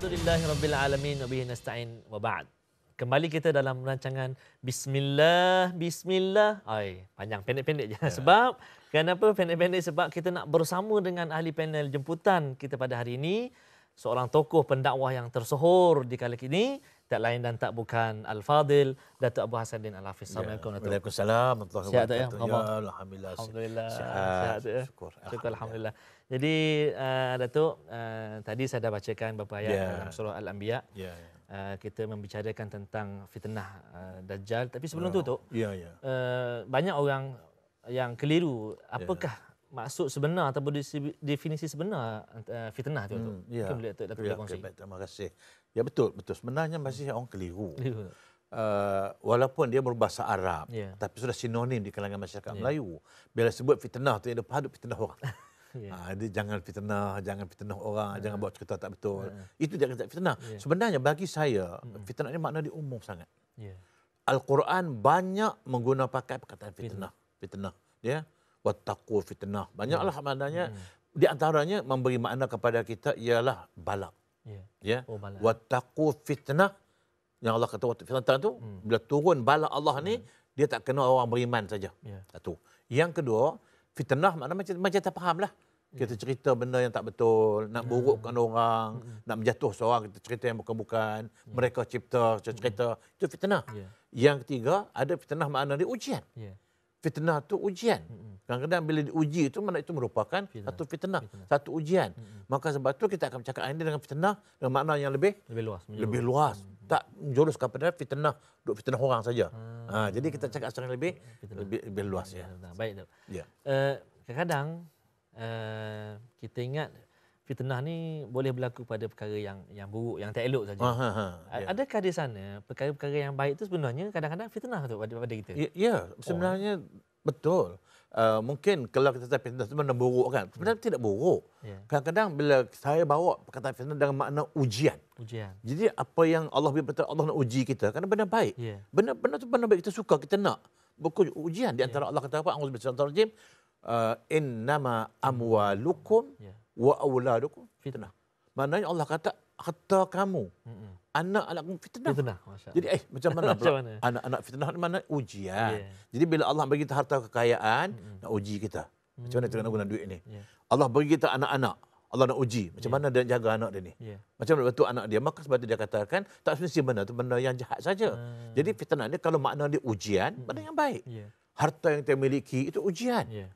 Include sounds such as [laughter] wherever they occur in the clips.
Alhamdulillahirrabbilalamin wa bihi nasta'in wa ba'd. Kembali kita dalam rancangan Bismillah, Bismillah. Ay, panjang, pendek-pendek je. Yeah. Sebab, kenapa pendek-pendek? Sebab kita nak bersama dengan ahli panel jemputan kita pada hari ini. Seorang tokoh pendakwah yang tersohor di kala ini tak lain dan tak bukan Al-Fadil Datuk Abu Hasan din Al-Hafiz. Ya, Assalamualaikum Datuk. Waalaikumsalam warahmatullahi wabarakatuh. Ya? ya, alhamdulillah. Alhamdulillah. Sihat. Sihat, ya. Syukur. Syukur alhamdulillah. Jadi uh, Datuk eh, tadi saya dah bacakan beberapa ayat ya. dalam surah Al-Anbiya. Eh, kita membicarakan tentang fitnah uh, dajjal tapi sebelum oh, tu banyak orang yang keliru apakah maksud sebenar ataupun definisi sebenar eh, fitnah tu. Hmm, tu. Ya. Mungkin boleh ya, kongsi. Okay, terima kasih. Ya betul, betul. Sebenarnya masih orang keliru. uh, walaupun dia berbahasa Arab, yeah. tapi sudah sinonim di kalangan masyarakat yeah. Melayu. Bila sebut fitnah tu, ada padu fitnah orang. [laughs] Yeah. Ya. Ha, dia jangan fitnah, jangan fitnah orang, yeah. jangan buat cerita tak betul. Yeah. Itu dia kata fitnah. Yeah. Sebenarnya bagi saya, hmm. fitnah ini makna dia umum sangat. Yeah. Al-Quran banyak menggunakan perkataan fitnah. Fitnah. fitnah. Yeah wattaqu fitnah. Banyaklah hmm. maknanya hmm. di antaranya memberi makna kepada kita ialah balak. Ya. Yeah. Yeah. Oh, Wattaqu fitnah yang Allah kata fitnah tu hmm. bila turun balak Allah ni hmm. dia tak kena orang beriman saja. Satu. Ya. Yang kedua, fitnah makna macam macam tak fahamlah. Kita lah. ya. cerita benda yang tak betul, nak ya. burukkan hmm. orang, hmm. nak menjatuh seorang, kita cerita yang bukan-bukan, hmm. mereka cipta, cerita, hmm. itu fitnah. Yeah. Yang ketiga, ada fitnah makna dia ujian. Yeah fitnah tu ujian. Kadang-kadang bila diuji itu mana itu merupakan fitnah. satu fitnah, fitnah, satu ujian. Hmm. Maka sebab itu kita akan cakap ini dengan fitnah dengan makna yang lebih lebih luas. Menjurus. Lebih luas. Hmm. Tak menjurus kepada fitnah duk fitnah orang saja. Hmm. Ha, jadi kita cakap secara lebih lebih lebih luas ya. ya. Baik tu. Ya. Uh, eh, kadang uh, kita ingat fitnah ni boleh berlaku pada perkara yang yang buruk yang tak elok saja. Ha, ya. Adakah yeah. di sana perkara-perkara yang baik itu sebenarnya kadang-kadang fitnah tu pada pada kita? Ya, yeah, sebenarnya oh. betul. Uh, mungkin kalau kita kata fitnah itu benda buruk kan. Sebenarnya ya. hmm. tidak buruk. Yeah. Kadang-kadang bila saya bawa perkataan fitnah dalam makna ujian. Ujian. Jadi apa yang Allah berkata Allah nak uji kita kerana benda baik. Yeah. Benda benda tu benda baik kita suka, kita nak. Bukan ujian di antara yeah. Allah kata apa? Auzubillahi minasyaitonir rajim. Uh, innama amwalukum ya wa auladukum fitnah. Maknanya Allah kata kata kamu. Hmm. Anak anak fitnah. Fitnah, Jadi eh macam mana? [laughs] Anak-anak fitnah mana ujian. Yeah. Jadi bila Allah bagi kita harta kekayaan, hmm nak uji kita. Macam mana kita nak guna duit ni? Yeah. Allah bagi kita anak-anak. Allah nak uji. Macam yeah. mana dia jaga anak dia ni? Yeah. Macam mana betul anak dia? Maka sebab itu dia katakan, tak semestinya benda tu benda yang jahat saja. Hmm. Jadi fitnah ni kalau makna dia ujian, hmm. benda yang baik. Yeah. Harta yang kita miliki itu ujian. Yeah.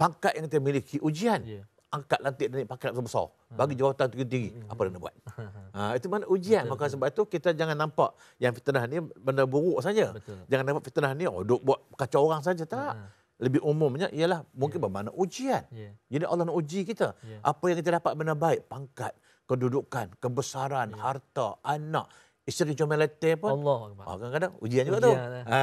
Pangkat yang kita miliki ujian. Yeah angkat lantik dan pakai pangkat besar hmm. bagi jawatan tinggi-tinggi hmm. apa dia nak buat [laughs] ha, itu mana ujian betul, maka betul. sebab itu kita jangan nampak yang fitnah ni benda buruk saja jangan nampak fitnah ni oh duk buat kacau orang saja tak hmm. lebih umumnya ialah mungkin yeah. bermakna ujian yeah. jadi Allah nak uji kita yeah. apa yang kita dapat benda baik pangkat kedudukan kebesaran yeah. harta anak Isteri Comel Latte pun. Allah. Ha, kadang-kadang ujian juga tu. Lah. Ha.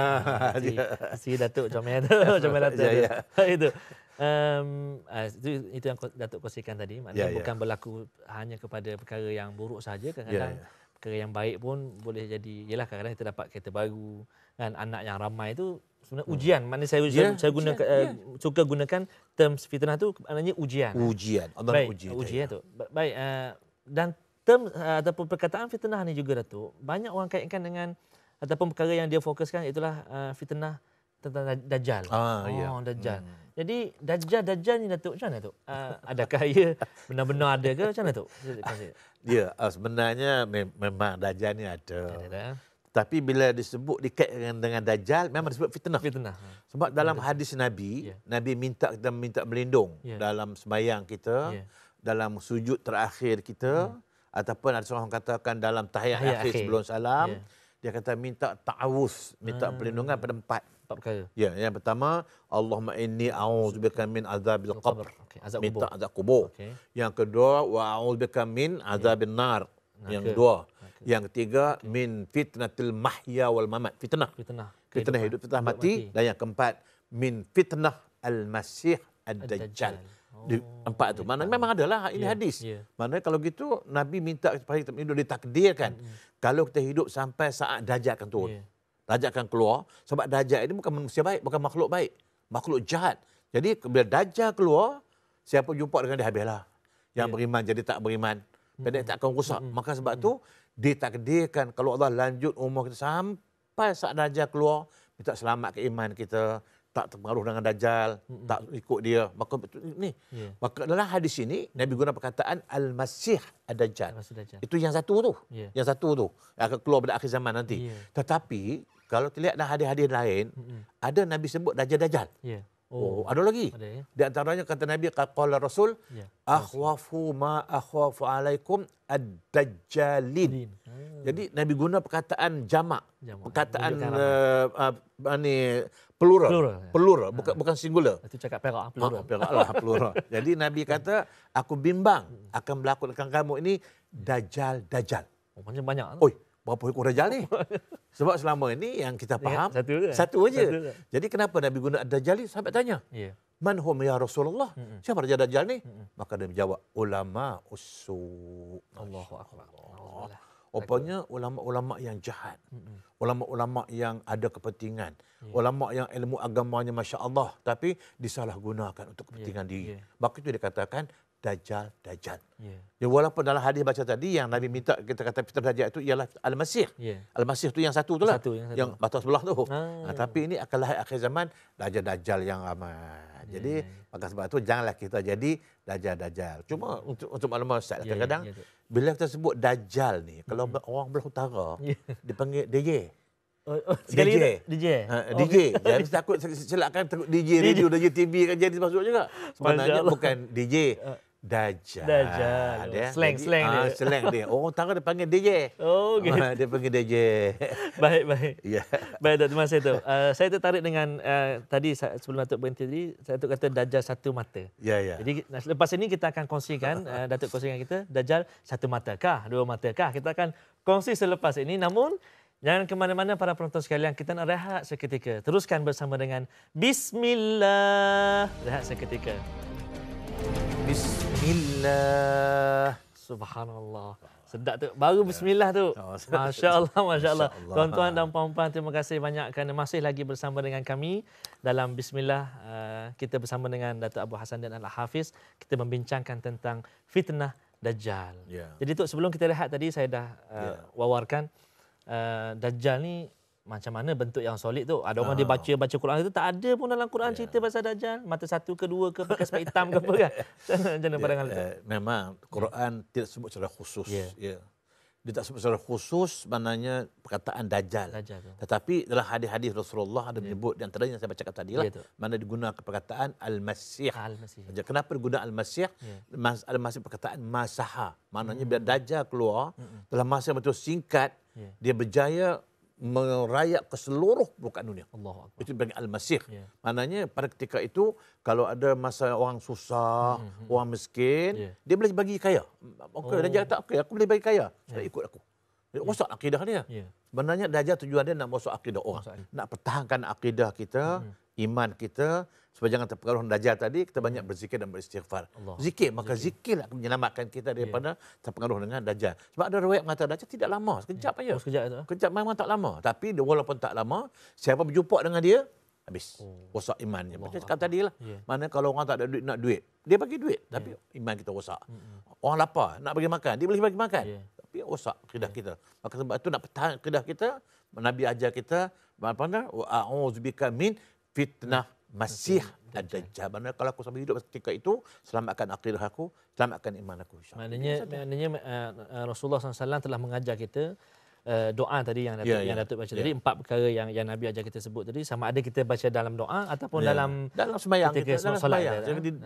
Ah, si, si Datuk Comel tu. Comel [laughs] ya, ya. Latte. [laughs] Itu. Um, uh, itu, itu yang Datuk kongsikan tadi. Maknanya yeah, ya. bukan berlaku hanya kepada perkara yang buruk saja, ya, Kadang-kadang yeah, yeah. perkara yang baik pun boleh jadi. Yelah kadang-kadang kita dapat kereta baru dan anak yang ramai itu sebenarnya hmm. ujian. Mana saya ujian, yeah, saya guna ujian. Uh, suka gunakan term fitnah itu, maknanya ujian. Ujian. Allah baik, uji ujian tu. Baik uh, dan term uh, ataupun perkataan fitnah ini juga Datuk, banyak orang kaitkan dengan ataupun perkara yang dia fokuskan itulah uh, fitnah tentang dajal. Ah, oh, yeah. dajjal. Hmm. Jadi dajjal-dajjal ni Datuk, macam mana tu. Uh, ah, adakah ia benar-benar ada ke? Macam mana Datuk? Ya, yeah, sebenarnya memang dajjal ni ada. Ah. Tapi bila disebut dikaitkan dengan dajjal, memang disebut fitnah. Fitnah. Ah. Sebab dalam hadis Nabi, yeah. Nabi minta kita minta melindung yeah. dalam sembahyang kita, yeah. dalam sujud terakhir kita, yeah. ataupun ada seorang katakan dalam tahiyat akhir, akhir sebelum salam, yeah. dia kata minta ta'awus, minta hmm. perlindungan pada empat empat perkara. Ya, yang pertama, Allahumma inni a'udzubika min azabil qabr. Okay, azab Minta azab kubur. Okay. Yang kedua, wa a'udzubika min ya. azabin okay. nar. Naka. Yang kedua. Naka. Yang ketiga, okay. min fitnatil mahya wal mamat. Fitnah. Fitnah. Fitnah hidup, fitnah mati. mati. Dan yang keempat, min fitnah al-masih ad-dajjal. Di oh, empat itu. Mana memang adalah ini yeah, hadis. Yeah. Mana kalau gitu Nabi minta kepada kita hidup ditakdirkan. Yeah. Kalau kita hidup sampai saat dajjal akan turun. Yeah. Dajjal akan keluar sebab Dajjal ini bukan manusia baik, bukan makhluk baik. Makhluk jahat. Jadi bila Dajjal keluar, siapa jumpa dengan dia habislah. Yang yeah. beriman jadi tak beriman. Pendek tak akan rusak. Maka sebab mm-hmm. tu ditakdirkan kalau Allah lanjut umur kita sampai saat Dajjal keluar, kita selamat ke iman kita tak terpengaruh dengan dajal, mm-hmm. tak ikut dia. Maka betul ni. Yeah. Maka dalam hadis ini Nabi guna perkataan al-masih ad-dajjal. Itu yang satu tu. Yeah. Yang satu tu. Yang akan keluar pada akhir zaman nanti. Yeah. Tetapi kalau terlihat dalam hadis-hadis lain mm-hmm. ada nabi sebut dajjal-dajjal yeah. oh. oh ada lagi ada, ya? di antaranya kata nabi qala rasul yeah. akhwafu ma akhwafu alaikum ad-dajjalin hmm. jadi nabi guna perkataan jamak jama. perkataan uh, uh, ni plural plural, ya. plural. bukan ha. bukan singular itu cakap perak ah, plural ha, perak lah plural [laughs] jadi nabi kata aku bimbang hmm. akan berlaku dengan kamu ini dajjal-dajjal oh, macam banyak oi berapa ekor dajal ni? Sebab selama ini yang kita ya, faham satu aja. Kan? Satu aja. Satu Jadi kenapa Nabi guna dajal ni? Sahabat tanya. Yeah. Man hum ya Rasulullah? Mm-mm. Siapa raja dajal ni? Mm-mm. Maka dia menjawab ulama usu. Allahu akbar. Rupanya ulama-ulama yang jahat. Mm-mm. Ulama-ulama yang ada kepentingan. Yeah. Ulama yang ilmu agamanya masya-Allah tapi disalahgunakan untuk kepentingan yeah. diri. Yeah. Maka itu dikatakan Dajjal Dajjal. Ya. Yeah. walaupun dalam hadis baca tadi yang Nabi minta kita kata Peter Dajjal itu ialah Al-Masih. Yeah. Al-Masih tu yang satu tu lah. Satu, yang, satu. batas sebelah tu. Ah, nah, tapi ini akan lahir akhir zaman Dajjal Dajjal yang ramai. Ya. jadi yeah. maka sebab itu janganlah kita jadi Dajjal Dajjal. Cuma untuk untuk maklumat Ustaz ya, ya, kadang-kadang yeah, yeah, bila kita sebut Dajjal ni kalau mm. orang belah utara dipanggil DJ. DJ. DJ. Ha, oh, DJ. takut celakkan takut DJ [laughs] radio, DJ TV kan jadi masuk juga. Sebenarnya bukan DJ. Uh. Dajjal. Dajjal. Ya. Slang, Jadi, slang uh, dia. Slang dia. Oh, orang utara dia panggil DJ. Oh, okay. Uh, dia panggil DJ. [laughs] baik, baik. Ya. Yeah. Baik, Dato' Mas Dato'. Uh, ah, saya tertarik dengan uh, tadi sebelum Dato' berhenti tadi, saya Dato' kata Dajjal satu mata. Ya, yeah, ya. Yeah. Jadi lepas ini kita akan kongsikan, uh, Dato' kongsikan kita, Dajjal satu mata kah, dua mata kah. Kita akan kongsi selepas ini. Namun, jangan ke mana-mana para penonton sekalian. Kita nak rehat seketika. Teruskan bersama dengan Bismillah. Rehat seketika. Bismillah. Bismillah. Subhanallah. Sedap tu. Baru bismillah tu. Oh, [laughs] Masya Allah, Masya Allah. Tuan-tuan dan puan-puan, terima kasih banyak kerana masih lagi bersama dengan kami dalam bismillah. Eh, kita bersama dengan Datuk Abu Hasan dan Al-Hafiz. Kita membincangkan tentang fitnah Dajjal. Ya. Jadi tu sebelum kita rehat tadi, saya dah eh, ya. wawarkan. Uh, Dajjal ni macam mana bentuk yang solid tu. Ada orang oh. dia ah. baca baca Quran itu tak ada pun dalam Quran yeah. cerita pasal Dajjal mata satu ke dua ke pakai sepatu hitam ke apa kan. Jangan [laughs] ya, mana pandangan yeah, uh, Memang Quran yeah. tidak sebut secara khusus. Yeah. Yeah. Dia tak sebut secara khusus maknanya perkataan Dajjal. dajal Tetapi dalam hadis-hadis Rasulullah ada ya. menyebut yeah. di yang saya baca tadi lah. Yeah, ya, mana digunakan perkataan Al-Masih. Al-Masih. Kenapa digunakan Al-Masih? Yeah. Al-Masih perkataan Masaha. Maknanya mm. biar hmm. dajal keluar mm -mm. dalam masa yang betul singkat yeah. dia berjaya merayap ke seluruh permukaan dunia. Allah Akbar. Itu dipanggil Al-Masih. Yeah. Maknanya pada ketika itu kalau ada masa orang susah, mm-hmm. orang miskin, yeah. dia boleh bagi kaya. Okey, oh. dia kata okey, aku boleh bagi kaya. Yeah. ikut aku. Dia yeah. rosak akidah dia. Ya? Yeah. Sebenarnya dajah tujuan dia nak rosak akidah orang. Masa'an. Nak pertahankan akidah kita mm-hmm iman kita supaya jangan terpengaruh najah tadi kita banyak hmm. berzikir dan beristighfar. Allah. Zikir maka zikir akan menyelamatkan kita daripada yeah. terpengaruh dengan dajjal. Sebab ada riwayat mengatakan dajjal tidak lama, sekejap yeah. aja. Oh, sekejap itu. Kejap memang tak lama, tapi walaupun tak lama, siapa berjumpa dengan dia habis. Oh. Rosak iman. imannya. Macam cakap tadi lah. Yeah. Mana kalau orang tak ada duit nak duit, dia bagi duit ya. tapi iman kita rosak. Mm-hmm. Orang lapar nak bagi makan, dia boleh bagi makan. Yeah. Tapi rosak kedah yeah. kita. Maka sebab itu nak petang kedah kita, Nabi ajar kita, apa nak? Wa a'udzubika fitnah Masih Ad-Dajjal. Maksudnya kalau aku sampai hidup ketika itu, selamatkan akidah aku, selamatkan iman aku. Maknanya, maknanya eh, eh, Rasulullah SAW telah mengajar kita eh, doa tadi yang Datuk, yeah, yeah. yang Datuk baca yeah. tadi empat perkara yang yang Nabi ajar kita sebut tadi sama ada kita baca dalam doa ataupun yeah. dalam dalam sembahyang kita, dalam solat dia. Jadi ya.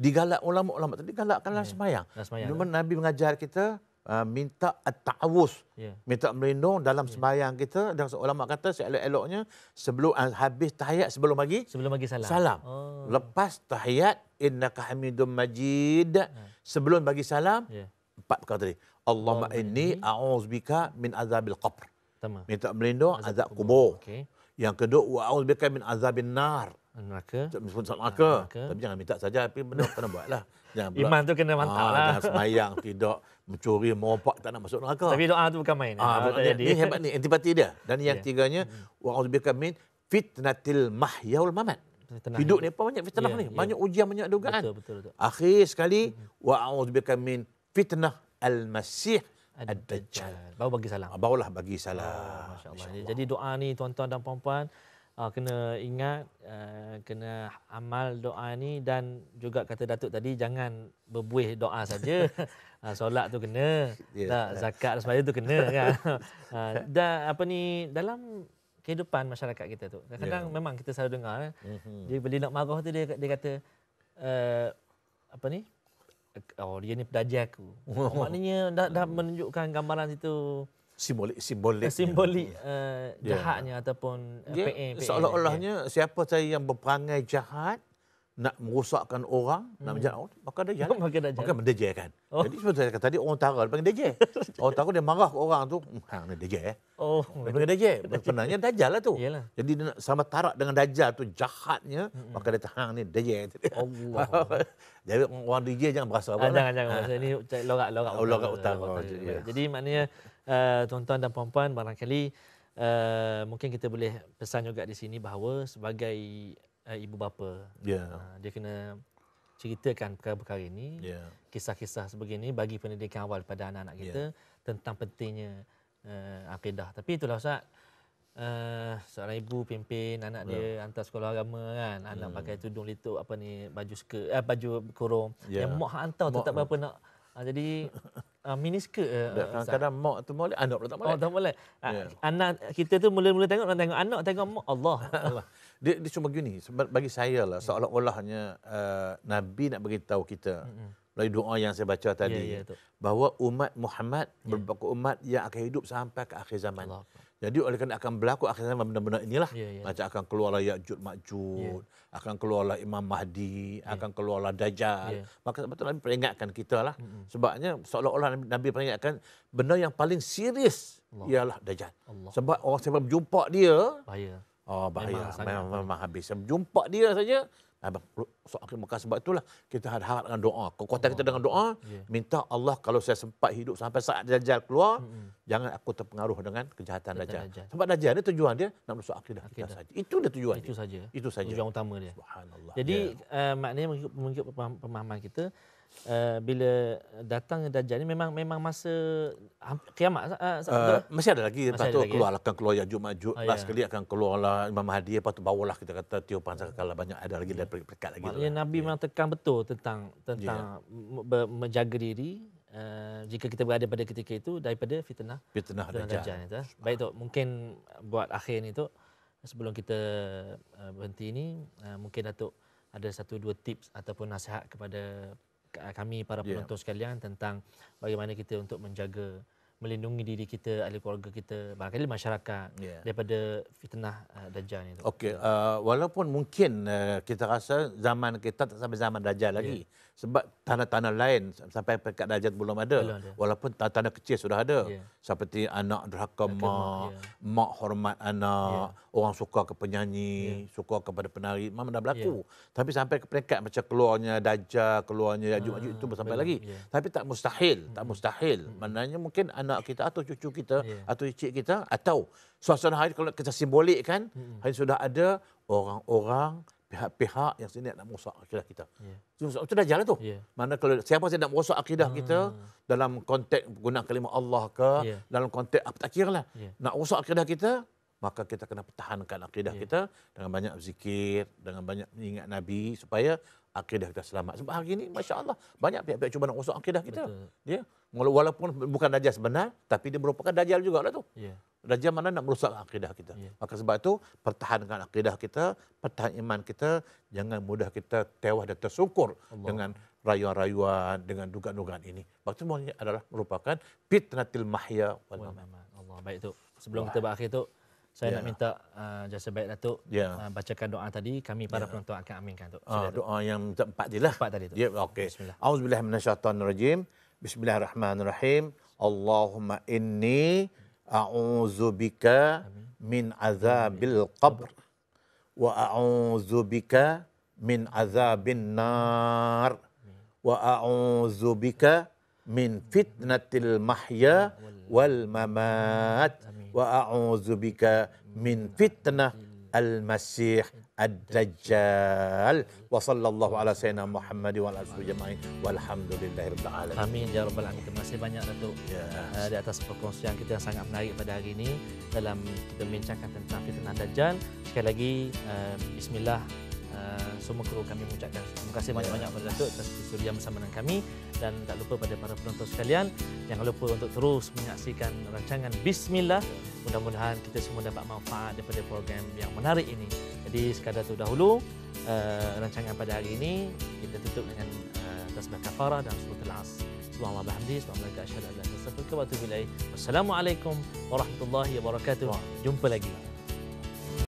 digalak ulama-ulama tadi galakkanlah yeah. sembahyang. Dalam sembahyang. Nabi mengajar kita Ah, minta at-ta'awuz. Yeah. Minta melindung dalam ya. sembahyang yeah. kita. Dan ulama kata seelok-eloknya sebelum ah, habis tahiyat sebelum pagi. sebelum pagi salam. salam. Oh. Lepas tahiyat inna hamidum majid yeah. sebelum bagi salam yeah. empat perkara tadi. Allahumma inni a'udzubika min azabil qabr. Tama. Minta melindung azab, azab kubur. kubur. Okay. Yang kedua wa min azabil nar. Neraka. Sebut sebut ah, neraka. Tapi jangan minta saja tapi benda kena buatlah. Jangan Iman tu kena mantap ah, lah. Jangan [laughs] tidak mencuri, merompak tak nak masuk neraka. Tapi doa tu bukan main. Ah, ah ini hebat ni, antipati dia. Dan yang yeah. tiganya, hmm. wa'udzubika min fitnatil mahyaul mamat. Fitnah Hidup ni apa banyak fitnah yeah, ni? Ya. Banyak ujian, banyak dugaan. Betul, betul, betul. Akhir sekali, hmm. wa'udzubika min fitnah al-masih ad-dajjal. Baru bagi salam. Ah, barulah bagi salam. Oh, ah, Masya Allah. Ya, jadi doa ni tuan-tuan dan puan-puan, Uh, kena ingat uh, kena amal doa ni dan juga kata datuk tadi jangan berbuih doa saja [laughs] ha, solat tu kena yeah. tak zakat sembahyang tu kena kan ha, dan apa ni dalam kehidupan masyarakat kita tu kadang-kadang yeah. memang kita selalu dengar mm-hmm. dia beli nak marah tu dia dia kata uh, apa ni oh dia ni pedaji aku oh. maknanya dah, dah menunjukkan gambaran itu simbolik simbolik simbolik uh, jahatnya yeah. ataupun uh, PA, PA, seolah-olahnya PA. siapa saya yang berperangai jahat nak merosakkan orang, hmm. nak menjalankan orang, maka dia jalan. Maka dia Maka dia jalan. Oh. Jadi seperti saya kata tadi, orang Tara dia panggil dia [laughs] Orang Tara dia marah ke orang tu, ha, ni dia eh. Oh, dia panggil dia [laughs] Sebenarnya Dajjal lah tu. Yalah. Jadi dia nak sama tarak dengan Dajjal tu, jahatnya, hmm. maka dia tahan ni dia je. [laughs] Allah. Jadi orang dia jangan berasa apa. Ah, jangan, lah. jangan. Ha. Ini lorak-lorak. Oh, lorak utara. Ya. Jadi maknanya, uh, tuan-tuan dan puan-puan, barangkali, uh, mungkin kita boleh pesan juga di sini bahawa sebagai uh, ibu bapa. Yeah. Uh, dia kena ceritakan perkara-perkara ini, yeah. kisah-kisah sebegini bagi pendidikan awal pada anak-anak kita yeah. tentang pentingnya uh, akidah. Tapi itulah Ustaz, uh, seorang ibu pimpin anak dia yeah. hantar sekolah agama kan, anak hmm. pakai tudung lituk apa ni, baju skirt, uh, baju kurung. Yeah. Yang mak hantar tetap tak berapa nak. Uh, jadi [laughs] uh, mini uh, kadang-kadang mak tu molek anak pula tak molek oh tak molek yeah. Ya. anak kita tu mula-mula tengok nak tengok anak tengok mak Allah [laughs] dia dia cuma gini bagi saya lah hmm. seolah-olahnya uh, nabi nak beritahu kita hmm. melalui doa yang saya baca ya, tadi yeah, ya, yeah, bahawa umat Muhammad yeah. berbakti umat yang akan hidup sampai ke akhir zaman Allah. Jadi oleh kerana akan berlaku akhirnya benar-benar inilah yeah, yeah. macam akan keluarlah Yakjut Makjut yeah. akan keluarlah Imam Mahdi, yeah. akan keluarlah Dajjal. Yeah. Maka betul Nabi peringatkan kita lah. Mm-hmm. Sebabnya seolah-olah Nabi, Nabi peringatkan benda yang paling serius Allah. ialah Dajjal. Allah. Sebab orang sebab siapa berjumpa dia, bahaya. Oh bahaya memang, memang, memang habis. Sebab jumpa dia saja Abang, soal ke Mekah sebab itulah kita harap dengan doa. Kekuatan kita dengan doa, yeah. minta Allah kalau saya sempat hidup sampai saat Dajjal keluar, mm-hmm. jangan aku terpengaruh dengan kejahatan Dajjal. Dajjal. Sebab Dajjal ni tujuan dia nak merosak akhir dah. Itu dia tujuan Itu saja. Itu saja. Tujuan utama dia. Jadi yeah. Ya. uh, maknanya mengikut pemahaman kita, uh, bila datang Dajjal ni memang memang masa kiamat uh, uh, masih ada lagi masih lepas tu lagi. keluar lah, akan keluar Yajuj Majuj oh, last ya. kali yeah. akan keluarlah Imam Mahdi lepas tu bawalah kita kata tiupan sangkakala banyak ada lagi dan daripada pekat lagi Maksudnya lah. Nabi yeah. memang tekan betul tentang tentang yeah. Ya. menjaga diri Uh, jika kita berada pada ketika itu daripada fitnah fitnah dajjal itu baik tu mungkin buat akhir ni tu sebelum kita uh, berhenti ini uh, mungkin datuk ada satu dua tips ataupun nasihat kepada kami para ya. penonton yeah. sekalian tentang bagaimana kita untuk menjaga melindungi diri kita, ahli keluarga kita, barangkali masyarakat yeah. daripada fitnah uh, dajjal ni. Okey, uh, walaupun mungkin uh, kita rasa zaman kita tak sampai zaman dajjal yeah. lagi ya. sebab tanda-tanda lain sampai pekat dajjal belum ada. Belum ada. Walaupun tanda-tanda kecil sudah ada yeah. seperti anak derhaka mak, yeah. mak hormat anak, yeah. orang suka ke penyanyi, yeah. suka kepada penari, memang dah berlaku. Yeah. Tapi sampai ke peringkat macam keluarnya dajjal, keluarnya yajuj uh, ah, itu belum sampai lagi. Yeah. Tapi tak mustahil, tak mustahil. Mm-hmm. Maknanya mungkin anak anak kita atau cucu kita yeah. atau cik kita atau suasana hari kalau kita simbolikkan hmm. hari sudah ada orang-orang pihak-pihak yang sini nak merosak akidah kita. Yeah. Itu, itu jalan tu. Yeah. Mana kalau siapa saja nak merosak akidah hmm. kita dalam konteks guna kalimah Allah ke yeah. dalam konteks apa tak kiralah. Yeah. Nak rosak akidah kita maka kita kena pertahankan akidah yeah. kita dengan banyak zikir, dengan banyak mengingat nabi supaya akidah kita selamat. Sebab hari ini masya-Allah banyak pihak-pihak cuba nak rosak akidah kita. Ya. Yeah walaupun bukan dajjal sebenar tapi dia merupakan dajjal juga lah tu. Yeah. Dajjal mana nak merusak akidah kita. Yeah. Maka sebab itu pertahankan akidah kita, pertahan iman kita, jangan mudah kita tewah dan tersungkur Allah. dengan rayuan-rayuan dengan dugaan-dugaan ini. Maksud semuanya adalah merupakan fitnatil mahya wal mamat. Allah baik tu. Sebelum Wah. kita ya. berakhir tu saya yeah. nak minta uh, jasa baik Datuk lah yeah. uh, bacakan doa tadi kami para yeah. penonton akan aminkan tu. Uh, ah, doa yang empat tadi lah. Empat tadi tu. Ya yeah, okey. Auzubillahi minasyaitonirrajim. بسم الله الرحمن الرحيم اللهم إني أعوذ بك من عذاب القبر وأعوذ بك من عذاب النار وأعوذ بك من فتنة المحيا والممات وأعوذ بك من فتنة المسيح الدجال وصلى الله على سيدنا محمد وعلى اله اجمعين والحمد لله رب العالمين امين يا رب العالمين terima kasih banyak Datuk yes. Ya. Eh, di atas perkongsian kita yang sangat menarik pada hari ini dalam kita bincangkan tentang fitnah dajjal sekali lagi uh, bismillah Ah, semua kru kami mengucapkan terima kasih ya. banyak-banyak kepada Datuk atas kesudian bersama dengan kami dan tak lupa pada para penonton sekalian jangan lupa untuk terus menyaksikan rancangan Bismillah mudah-mudahan kita semua dapat manfaat daripada program yang menarik ini jadi sekadar itu dahulu uh, rancangan pada hari ini kita tutup dengan uh, tasbih kafarah dan surat al-as subhanallah bihamdihi subhanallah asyhadu an la ilaha illallah wa warahmatullahi wabarakatuh jumpa lagi